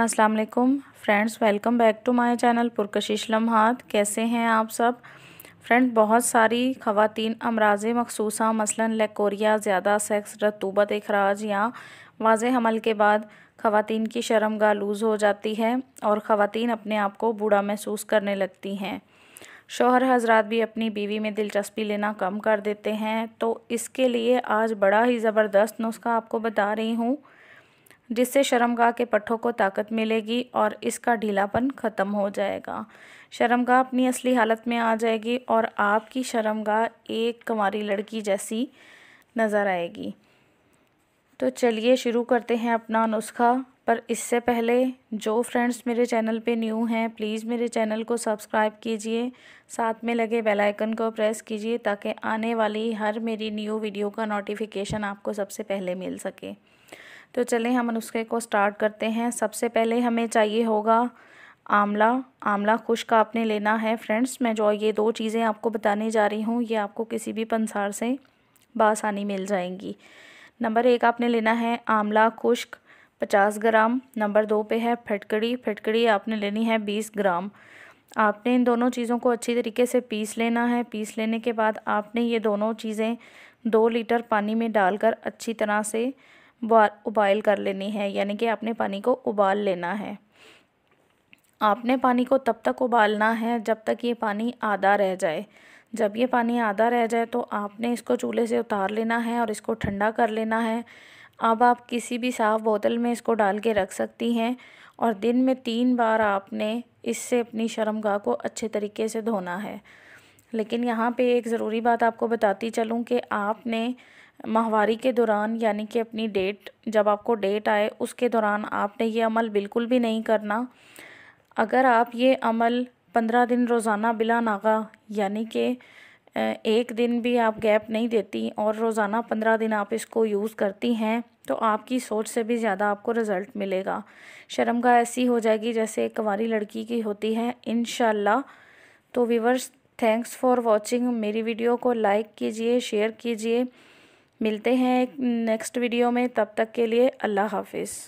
अस्सलाम वालेकुम friends welcome back to my channel Purkashish Lamhaat कैसे हैं आप सब फ्रेंड बहुत सारी खवतिन अमराज मखसूसा मसलन लेकोरिया ज़्यादा सेक्स रतूबत अखराज या वाज हमल के बाद खवतिन की शर्म गालूज़ हो जाती है और ख़वान अपने आप को बूढ़ा महसूस करने लगती हैं शोहर हजरात भी अपनी बीवी में दिलचस्पी लेना कम कर देते हैं तो इसके लिए आज बड़ा ही ज़बरदस्त नुस्खा आपको बता रही हूँ जिससे शर्मगाह के पट्ठों को ताकत मिलेगी और इसका ढीलापन ख़त्म हो जाएगा शर्मगाह अपनी असली हालत में आ जाएगी और आपकी शर्मगाह एक कमारी लड़की जैसी नज़र आएगी तो चलिए शुरू करते हैं अपना नुस्खा पर इससे पहले जो फ्रेंड्स मेरे चैनल पे न्यू हैं प्लीज़ मेरे चैनल को सब्सक्राइब कीजिए साथ में लगे बेल आइकन को प्रेस कीजिए ताकि आने वाली हर मेरी न्यू वीडियो का नोटिफिकेशन आपको सबसे पहले मिल सके तो चलें हम नुस्खे को स्टार्ट करते हैं सबसे पहले हमें चाहिए होगा आंवला आंवला खुश्क आपने लेना है फ्रेंड्स मैं जो ये दो चीज़ें आपको बताने जा रही हूँ ये आपको किसी भी पंसार से बासानी मिल जाएंगी नंबर एक आपने लेना है आंवला खुश्क पचास ग्राम नंबर दो पे है फटकड़ी फटकड़ी आपने लेनी है बीस ग्राम आपने इन दोनों चीज़ों को अच्छी तरीके से पीस लेना है पीस लेने के बाद आपने ये दोनों चीज़ें दो लीटर पानी में डालकर अच्छी तरह से उबाइल कर लेनी है यानी कि आपने पानी को उबाल लेना है आपने पानी को तब तक उबालना है जब तक ये पानी आधा रह जाए जब ये पानी आधा रह जाए तो आपने इसको चूल्हे से उतार लेना है और इसको ठंडा कर लेना है अब आप किसी भी साफ़ बोतल में इसको डाल के रख सकती हैं और दिन में तीन बार आपने इससे अपनी शर्मगाह को अच्छे तरीके से धोना है लेकिन यहाँ पे एक ज़रूरी बात आपको बताती चलूँ कि आपने माहवारी के दौरान यानी कि अपनी डेट जब आपको डेट आए उसके दौरान आपने ये अमल बिल्कुल भी नहीं करना अगर आप ये अमल पंद्रह दिन रोज़ाना बिला नागा यानी कि एक दिन भी आप गैप नहीं देती और रोज़ाना पंद्रह दिन आप इसको यूज़ करती हैं तो आपकी सोच से भी ज़्यादा आपको रिज़ल्ट मिलेगा शर्मगा ऐसी हो जाएगी जैसे एक कंवारी लड़की की होती है इन तो वीवर्स थैंक्स फॉर वॉचिंग मेरी वीडियो को लाइक कीजिए शेयर कीजिए मिलते हैं नेक्स्ट वीडियो में तब तक के लिए अल्लाह हाफिज़